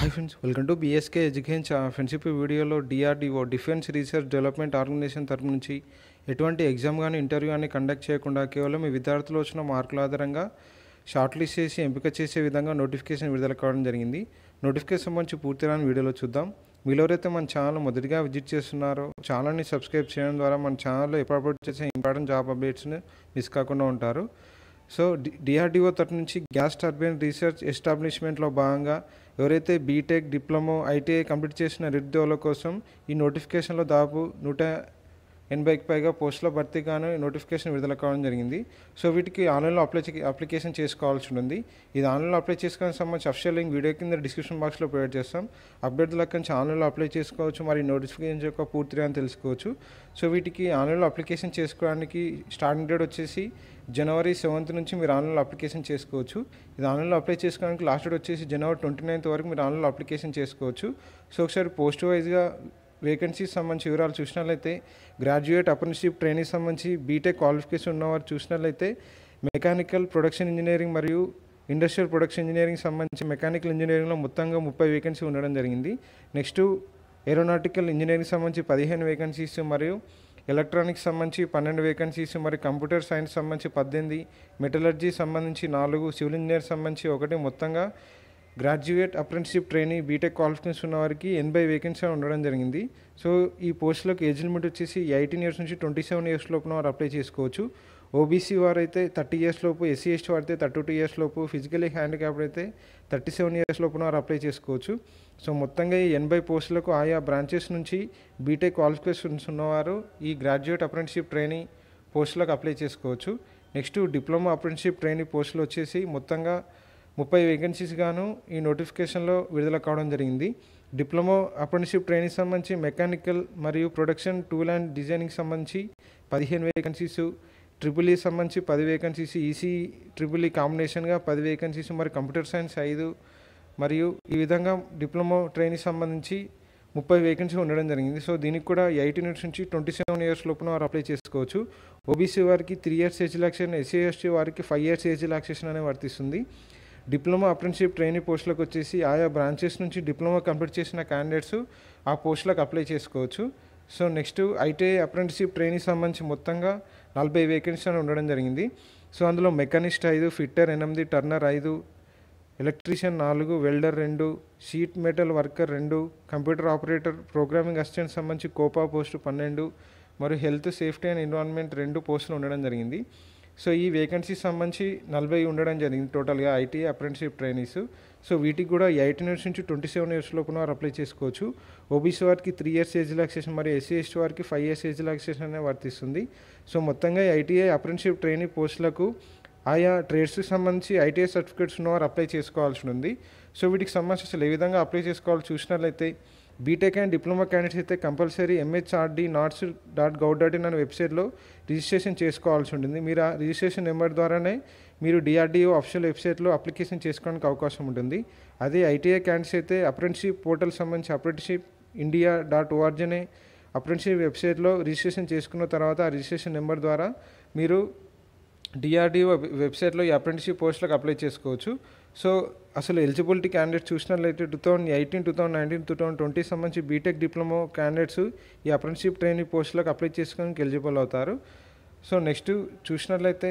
hi friends welcome to BSK Education friendship వీడియోలో DRDO Defence Research Development Organisation తరపు నుంచి ఎటువంటి ఎగ్జామ్ కానీ ఇంటర్వ్యూ కానీ కండక్ట్ చేయకుండా కేవలం మీ విద్యార్థులు వచ్చిన మార్కుల ఆధారంగా షార్ట్ లిస్ట్ చేసి ఎంపిక చేసే విధంగా నోటిఫికేషన్ విడుదల కావడం జరిగింది నోటిఫికేషన్ సంబంధించి పూర్తి రాని వీడియోలో చూద్దాం మీలో ఎవరైతే మన ఛానల్ మొదటిగా విజిట్ చేస్తున్నారో ఛానల్ని సబ్స్క్రైబ్ చేయడం ద్వారా మన ఛానల్లో ఎప్పుడు చేసే ఇంపార్టెంట్ జాబ్ అప్డేట్స్ని మిస్ కాకుండా ఉంటారు సో డిఆర్డిఓ తరపు నుంచి గ్యాస్ టర్బైన్ రీసెర్చ్ ఎస్టాబ్లిష్మెంట్లో భాగంగా ఎవరైతే బీటెక్ డిప్లొమో ఐటీఐ కంప్లీట్ చేసిన నిరుద్యోగుల కోసం ఈ నోటిఫికేషన్లో దాదాపు నూట ఎనభైకి పైగా పోస్టులో భర్తీ కాను నోటిఫికేషన్ విడుదల కావడం జరిగింది సో వీటికి ఆన్లైన్లో అప్లై అప్లికేషన్ చేసుకోవాల్సి ఉంటుంది ఇది ఆన్లైన్లో అప్లై చేసుకోవడానికి సంబంధించి అఫిషియల్ లింక్ వీడియో కింద డిస్క్రిప్షన్ బాక్స్లో ప్రొవైడ్ చేస్తాం అభ్యర్థులకు నుంచి ఆన్లైన్లో అప్లై చేసుకోవచ్చు మరి నోటిఫికేషన్ యొక్క పూర్తిగా తెలుసుకోవచ్చు సో వీటికి ఆన్లైన్లో అప్లికేషన్ చేసుకోవడానికి స్టార్టింగ్ డేట్ వచ్చేసి జనవరి సెవెంత్ నుంచి మీరు ఆన్లైన్లో అప్లికేషన్ చేసుకోవచ్చు ఇది ఆన్లైన్లో అప్లై చేసుకోవడానికి లాస్ట్ డేట్ వచ్చేసి జనవరి ట్వంటీ నైన్త్ వరకు మీరు ఆన్లైన్లో అప్లికేషన్ చేసుకోవచ్చు సో ఒకసారి పోస్ట్ వైజ్గా వేకెన్సీస్ సంబంధించి వివరాలు చూసినట్లయితే గ్రాడ్యుయేట్ అప్రెంటిషిప్ ట్రైనింగ్ సంబంధించి బీటెక్ క్వాలిఫికేషన్ ఉన్నవారు చూసినట్లయితే మెకానికల్ ప్రొడక్షన్ ఇంజనీరింగ్ మరియు ఇండస్ట్రియల్ ప్రొడక్షన్ ఇంజనీరింగ్ సంబంధించి మెకానికల్ ఇంజనీరింగ్లో మొత్తంగా ముప్పై వేకెన్సీ ఉండడం జరిగింది నెక్స్ట్ ఏరోనాటికల్ ఇంజనీరింగ్ సంబంధించి పదిహేను వేకెన్సీస్ మరియు ఎలక్ట్రానిక్స్ సంబంధించి పన్నెండు వేకెన్సీస్ మరి కంప్యూటర్ సైన్స్ సంబంధించి పద్దెనిమిది మెటలర్జీ సంబంధించి నాలుగు సివిల్ ఇంజనీర్ సంబంధించి ఒకటి మొత్తంగా graduate apprenticeship training BTech qualification ఉన్న వారికి ఎనభై వేకెన్సీ ఉండడం జరిగింది సో ఈ పోస్టులకు ఏజ్ లిమిట్ వచ్చేసి ఎయిటీన్ ఇయర్స్ నుంచి ట్వంటీ సెవెన్ ఇయర్స్ లోపున వారు అప్లై చేసుకోవచ్చు ఓబీసీ వారైతే థర్టీ ఇయర్స్ లోపు ఎస్సీ ఎస్టీ e వారితే థర్టీ టూ ఇయర్స్ లోపు ఫిజికలీ హ్యాండిక్యాప్డ్ అయితే థర్టీ సెవెన్ ఇయర్స్ లోపున వారు అప్లై చేసుకోవచ్చు సో మొత్తంగా ఈ ఎనభై పోస్టులకు ఆయా బ్రాంచెస్ నుంచి బీటెక్ క్వాలిఫికేషన్స్ ఉన్నవారు ఈ గ్రాడ్యుయేట్ అప్రెంటిషిప్ ట్రైనింగ్ పోస్టులకు అప్లై చేసుకోవచ్చు నెక్స్ట్ డిప్లొమా అప్రెంటిషిప్ ట్రైనింగ్ పోస్టులు వచ్చేసి మొత్తంగా ముప్పై వేకెన్సీస్ గాను ఈ నోటిఫికేషన్లో విడుదల కావడం జరిగింది డిప్లొమో అప్రెంటిషిప్ ట్రైనింగ్ సంబంధించి మెకానికల్ మరియు ప్రొడక్షన్ టూల్ అండ్ డిజైనింగ్ సంబంధించి పదిహేను వేకెన్సీస్ ట్రిపుల్ ఈ సంబంధించి పది వేకెన్సీస్ ఈసీ ట్రిపుల్ ఈ కాంబినేషన్గా పది వేకెన్సీస్ మరి కంప్యూటర్ సైన్స్ ఐదు మరియు ఈ విధంగా డిప్లొమో ట్రైనింగ్ సంబంధించి ముప్పై వేకెన్సీ ఉండడం జరిగింది సో దీనికి కూడా ఎయిటీన్ ఇయర్స్ నుంచి ట్వంటీ సెవెన్ ఇయర్స్ లోపున వారు అప్లై చేసుకోవచ్చు ఓబీసీ వారికి three years age relaxation SC ST వారికి ఫైవ్ ఇయర్స్ ఏజ్ రిలాక్సేషన్ అనే వర్తిస్తుంది డిప్లొమా అప్రెంటిషిప్ ట్రైనింగ్ పోస్టులకు వచ్చేసి ఆయా బ్రాంచెస్ నుంచి డిప్లొమా కంప్లీట్ చేసిన క్యాండిడేట్స్ ఆ పోస్టులకు అప్లై చేసుకోవచ్చు so next ITI apprenticeship training సంబంధించి మొత్తంగా నలభై వేకెన్సీ ఉండడం జరిగింది సో అందులో మెకానిస్ట్ ఐదు ఫిట్టర్ ఎనిమిది టర్నర్ ఐదు ఎలక్ట్రీషియన్ నాలుగు వెల్డర్ రెండు షీట్ మెటల్ వర్కర్ రెండు కంప్యూటర్ ఆపరేటర్ ప్రోగ్రామింగ్ అసిస్టెంట్ సంబంధించి కోపా పోస్టు పన్నెండు మరియు హెల్త్ సేఫ్టీ అండ్ ఎన్విరాన్మెంట్ రెండు పోస్టులు ఉండడం జరిగింది సో ఈ వేకెన్సీ సంబంధించి నలభై ఉండడం జరిగింది టోటల్గా ఐటీ అప్రెంటిషిప్ ట్రైనీస్ సో వీటికి కూడా ఎయిటీన్ ఇయర్స్ నుంచి ట్వంటీ సెవెన్ ఇయర్స్ లోపు వారు అప్లై చేసుకోవచ్చు ఓబీసీ వారికి త్రీ ఇయర్స్ ఏజ్ రిలాక్సేషన్ మరియు ఎస్సీ ఎస్టీ వారికి ఫైవ్ ఇయర్స్ ఏజ్ రిలాక్సేషన్ అనే వర్తిస్తుంది సో మొత్తంగా ఐటీఐ అప్రెంటిషిప్ ట్రైనింగ్ పోస్టులకు ఆయా ట్రేడ్స్కి సంబంధించి ఐటీఐ సర్టిఫికేట్స్ ఉన్నవారు అప్లై చేసుకోవాల్సి ఉంది సో వీటికి సంబంధించి అసలు ఏ విధంగా అప్లై చేసుకోవాలో చూసినట్లయితే BTech e and diploma candidates అయితే compulsory MHRD NATS dot gov dot in అనే వెబ్సైట్లో రిజిస్ట్రేషన్ చేసుకోవాల్సి ఉంటుంది మీరు ఆ రిజిస్ట్రేషన్ నెంబర్ ద్వారానే మీరు డిఆర్డీఓ అఫీషియల్ వెబ్సైట్లో అప్లికేషన్ చేసుకోవడానికి అవకాశం ఉంటుంది అదే ఐటీఐ క్యాండిడేట్స్ అయితే అప్రెంటిషిప్ పోర్టల్ సంబంధించి అప్రెంటిషిప్ ఇండియా డాట్ ఓఆర్జీ అనే అప్రెంటిషిప్ వెబ్సైట్లో రిజిస్ట్రేషన్ చేసుకున్న తర్వాత ఆ రిజిస్ట్రేషన్ నెంబర్ ద్వారా మీరు డిఆర్డిఓ వెబ్సైట్లో ఈ అప్రెంటిషిప్ పోస్టులకు అప్లై చేసుకోవచ్చు సో అసలు ఎలిజిబిలిటీ క్యాండిడేట్ చూసినట్లయితే two thousand eighteen two thousand nineteen two thousand twenty సంబంధించి బీటెక్ డిప్లొమా క్యాండిడేట్స్ ఈ అప్రెంటిషిప్ ట్రైనింగ్ పోస్టులకు అప్లై చేసుకోవడానికి ఎలిజిబుల్ అవుతారు సో నెక్స్ట్ చూసినట్లయితే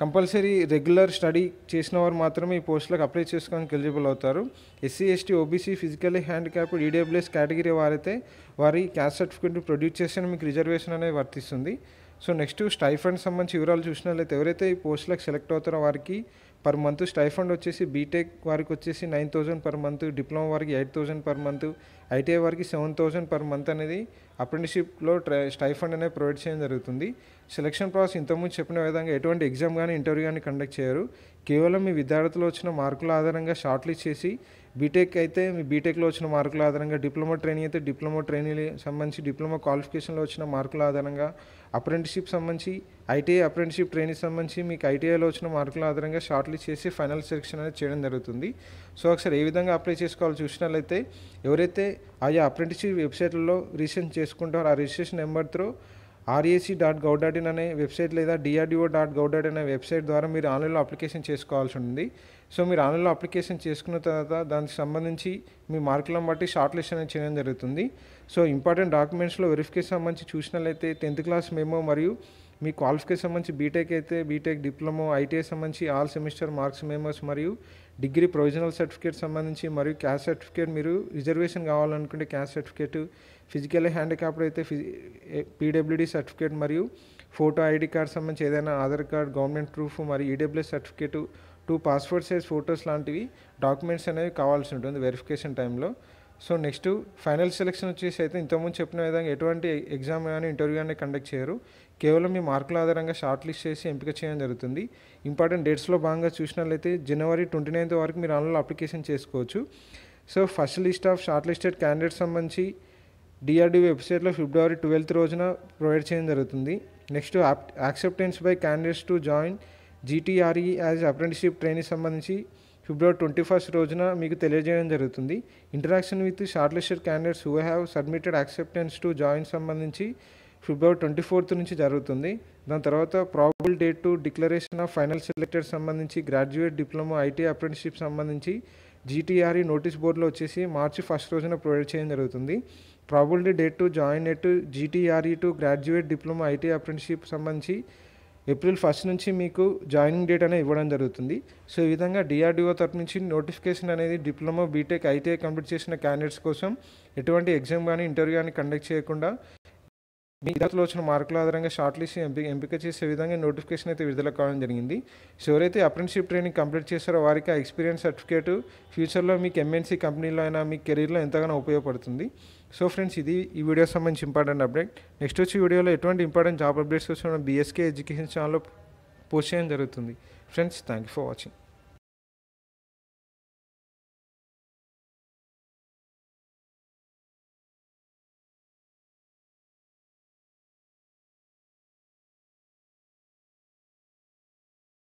కంపల్సరీ రెగ్యులర్ స్టడీ చేసిన వారు మాత్రమే ఈ పోస్టులకు అప్లై చేసుకోవడానికి ఎలిజిబుల్ అవుతారు SC ST OBC physically handicapped EWS category వారైతే వారి క్యాస్ట్ సర్టిఫికేట్ ప్రొడ్యూస్ చేసిన మీకు రిజర్వేషన్ అనేది వర్తిస్తుంది సో నెక్స్ట్ స్టైఫండ్ సంబంధించి వివరాలు చూసినట్లయితే ఎవరైతే ఈ పోస్టులకు సెలెక్ట్ అవుతారో వారికి పర్ మంత్ స్టైఫండ్ వచ్చేసి బీటెక్ వారికి వచ్చేసి nine thousand per month diploma వారికి eight thousand per month ITI వారికి సెవెన్ థౌజండ్ పర్ మంత్ అనేది అప్రెంటిషిప్లో స్టైఫండ్ అనేది ప్రొవైడ్ చేయడం జరుగుతుంది సెలక్షన్ ప్రాసెస్ ఇంతకుముందు చెప్పిన విధంగా ఎటువంటి ఎగ్జామ్ కానీ ఇంటర్వ్యూ కానీ కండక్ట్ చేయరు కేవలం మీ విద్యార్థులు వచ్చిన మార్కుల ఆధారంగా షార్ట్ లిస్ట్ చేసి బీటెక్ అయితే మీ బీటెక్లో వచ్చిన మార్కుల ఆధారంగా డిప్లొమా ట్రైనింగ్ అయితే డిప్లొమా ట్రైనింగ్ సంబంధించి డిప్లొమా క్వాలిఫికేషన్లో వచ్చిన మార్కుల ఆధారంగా అప్రెంటిషిప్ సంబంధించి ఐటీఐ అప్రెంటిషిప్ ట్రైనింగ్ సంబంధించి మీకు ఐటీఐలో వచ్చిన మార్కుల ఆధారంగా షార్ట్ లిస్ట్ చేసి ఫైనల్ సెలెక్షన్ అనేది చేయడం జరుగుతుంది సో ఒకసారి ఏ విధంగా అప్లై చేసుకోవాలో చూసినట్లయితే ఎవరైతే ఆయా అప్రెంటిషిప్ వెబ్సైట్లలో రిజిస్ట్రేషన్ చేసుకుంటారో ఆ registration number through RAC dot gov dot in అనే వెబ్సైట్ లేదా డిఆర్డిఓ డాట్ గవ్ డాట్ అనే వెబ్సైట్ ద్వారా మీరు ఆన్లైన్లో అప్లికేషన్ చేసుకోవాల్సి ఉంది సో మీరు ఆన్లైన్లో అప్లికేషన్ చేసుకున్న తర్వాత దానికి సంబంధించి మీ మార్కులను బట్టి షార్ట్ లిస్ట్ అనేది చేయడం జరుగుతుంది సో ఇంపార్టెంట్ డాక్యుమెంట్స్లో వెరిఫికేషన్ సంబంధించి చూసినట్లయితే టెన్త్ క్లాస్ మేమో మరియు మీ క్వాలిఫికేషన్ సంబంధించి బీటెక్ అయితే బీటెక్ డిప్లొమో ఐటీఐ సంబంధించి ఆల్ సెమిస్టర్ మార్క్స్ మేమర్స్ మరియు డిగ్రీ ప్రొవిజనల్ సర్టిఫికేట్ సంబంధించి మరియు క్యాస్ట్ సర్టిఫికేట్ మీరు రిజర్వేషన్ కావాలనుకుంటే క్యాస్ట్ సర్టిఫికేట్ ఫిజికల్ హ్యాండిక్యాప్డ్ అయితే పీడబ్ల్యూడీ సర్టిఫికేట్ మరియు ఫోటో ఐడి కార్డ్ సంబంధించి ఏదైనా ఆధార్ కార్డ్ గవర్నమెంట్ ప్రూఫ్ మరియు EWS e certificate two passport size photos లాంటివి డాక్యుమెంట్స్ అనేవి కావాల్సి ఉంటుంది వెరిఫికేషన్ టైంలో సో నెక్స్ట్ ఫైనల్ సెలెక్షన్ వచ్చేసి అయితే ఇంతకుముందు చెప్పిన విధంగా ఎటువంటి ఎగ్జామ్ కానీ ఇంటర్వ్యూ కానీ కండక్ట్ చేయరు కేవలం మీ మార్కుల ఆధారంగా షార్ట్ లిస్ట్ చేసి ఎంపిక చేయడం జరుగుతుంది ఇంపార్టెంట్ డేట్స్లో భాగంగా చూసినట్లయితే జనవరి ట్వంటీ నైన్త్ వరకు మీరు ఆన్లైన్లో అప్లికేషన్ చేసుకోవచ్చు so first list of short listed candidates సంబంధించి డిఆర్డీ వెబ్సైట్లో ఫిబ్రవరి ట్వెల్త్ రోజున ప్రొవైడ్ చేయడం జరుగుతుంది next acceptance by candidates to join GTRE as apprenticeship training సంబంధించి ఫిబ్రవరి ట్వంటీ ఫస్ట్ రోజున మీకు తెలియజేయడం జరుగుతుంది interaction with short listed candidates who have submitted acceptance to join సంబంధించి ఫిబ్రవరి ట్వంటీ ఫోర్త్ నుంచి జరుగుతుంది దాని తర్వాత probable date to declaration of final selected సంబంధించి గ్రాడ్యుయేట్ డిప్లొమా ఐటీ అప్రెంటిషిప్ సంబంధించి జీటీఆర్ఈ నోటీస్ బోర్డులో వచ్చేసి మార్చి ఫస్ట్ రోజున ప్రొవైడ్ చేయడం జరుగుతుంది probable date to join at GTRE to graduate diploma IT apprenticeship సంబంధించి ఏప్రిల్ ఫస్ట్ నుంచి మీకు జాయినింగ్ డేట్ అనేది ఇవ్వడం జరుగుతుంది సో ఈ విధంగా డిఆర్డిఓ తరపు నుంచి నోటిఫికేషన్ అనేది డిప్లొమా బీటెక్ ఐటీఐ కంప్లీట్ చేసిన క్యాండిడేట్స్ కోసం ఎటువంటి ఎగ్జామ్ కానీ ఇంటర్వ్యూ కానీ కండక్ట్ చేయకుండా మీ విద్యార్థులు వచ్చిన మార్కుల ఆధారంగా షార్ట్ లిస్ట్ ఎంపిక ఎంపిక చేసే విధంగా నోటిఫికేషన్ అయితే విడుదల కావడం జరిగింది సో ఎవరైతే అప్రెంటిషిప్ ట్రైనింగ్ కంప్లీట్ చేస్తారో వారికి ఆ ఎక్స్పీరియన్స్ సర్టిఫికేట్ ఫ్యూచర్లో మీకు ఎంఎన్సీ కంపెనీలో అయినా మీ కెరీర్లో ఎంతగానో ఉపయోగపడుతుంది సో ఫ్రెండ్స్ ఇది ఈ వీడియో సంబంధించి ఇంపార్టెంట్ అప్డేట్ నెక్స్ట్ వచ్చి వీడియోలో ఎటువంటి ఇంపార్టెంట్ జాబ్ అప్డేట్స్ వచ్చిన బీఎస్కే ఎడ్యుకేషన్ ఛానల్లో పోస్ట్ చేయడం జరుగుతుంది friends thank you for watching